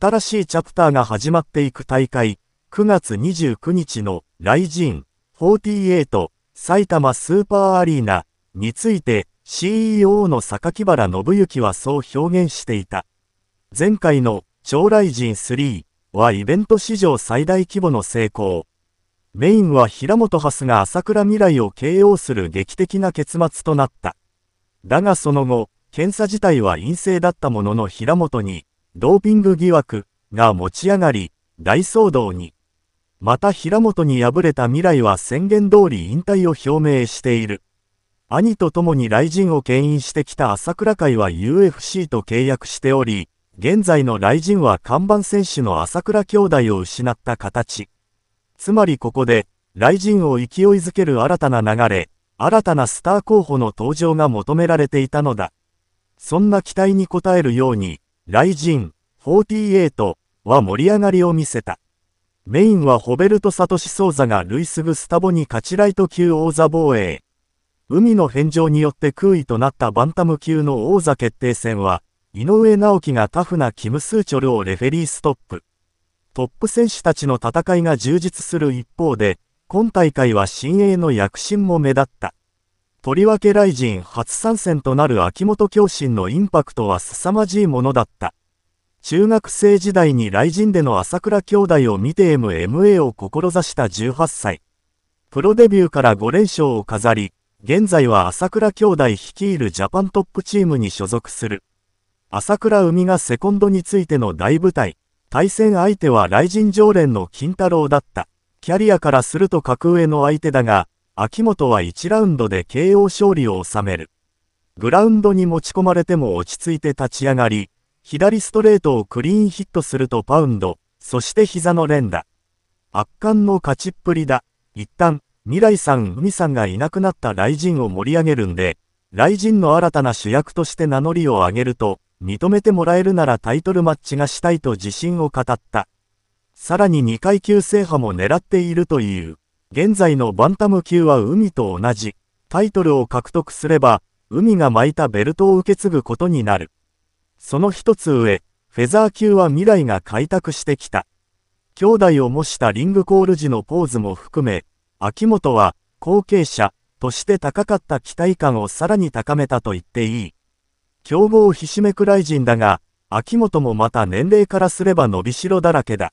新しいチャプターが始まっていく大会、9月29日のライジ n 48埼玉スーパーアリーナについて CEO の榊原信之はそう表現していた。前回の超ライ3はイベント史上最大規模の成功。メインは平本ハスが朝倉未来を KO する劇的な結末となった。だがその後、検査自体は陰性だったものの平本にドーピング疑惑が持ち上がり、大騒動に。また平本に敗れた未来は宣言通り引退を表明している。兄と共に雷神を牽引してきた朝倉会は UFC と契約しており、現在の雷神は看板選手の朝倉兄弟を失った形。つまりここで、雷神を勢いづける新たな流れ、新たなスター候補の登場が求められていたのだ。そんな期待に応えるように、雷神48は盛り上がりを見せた。メインはホベルト・サトシ・ソーザがルイス・グスタボに勝ちライト級王座防衛。海の返上によって空位となったバンタム級の王座決定戦は、井上直樹がタフなキム・スーチョルをレフェリーストップ。トップ選手たちの戦いが充実する一方で、今大会は新鋭の躍進も目立った。とりわけ雷神初参戦となる秋元教心のインパクトは凄まじいものだった。中学生時代に雷神での朝倉兄弟を見て MMA を志した18歳。プロデビューから5連勝を飾り、現在は朝倉兄弟率いるジャパントップチームに所属する。朝倉海がセコンドについての大舞台。対戦相手は雷神常連の金太郎だった。キャリアからすると格上の相手だが、秋元は1ラウンドで KO 勝利を収める。グラウンドに持ち込まれても落ち着いて立ち上がり、左ストレートをクリーンヒットするとパウンド、そして膝の連打。圧巻の勝ちっぷりだ。一旦、未来さん、海さんがいなくなった雷神を盛り上げるんで、雷神の新たな主役として名乗りを上げると、認めてもらえるならタイトルマッチがしたいと自信を語った。さらに2階級制覇も狙っているという。現在のバンタム級は海と同じ、タイトルを獲得すれば、海が巻いたベルトを受け継ぐことになる。その一つ上、フェザー級は未来が開拓してきた。兄弟を模したリングコール時のポーズも含め、秋元は後継者として高かった期待感をさらに高めたと言っていい。競合ひしめくライジンだが、秋元もまた年齢からすれば伸びしろだらけだ。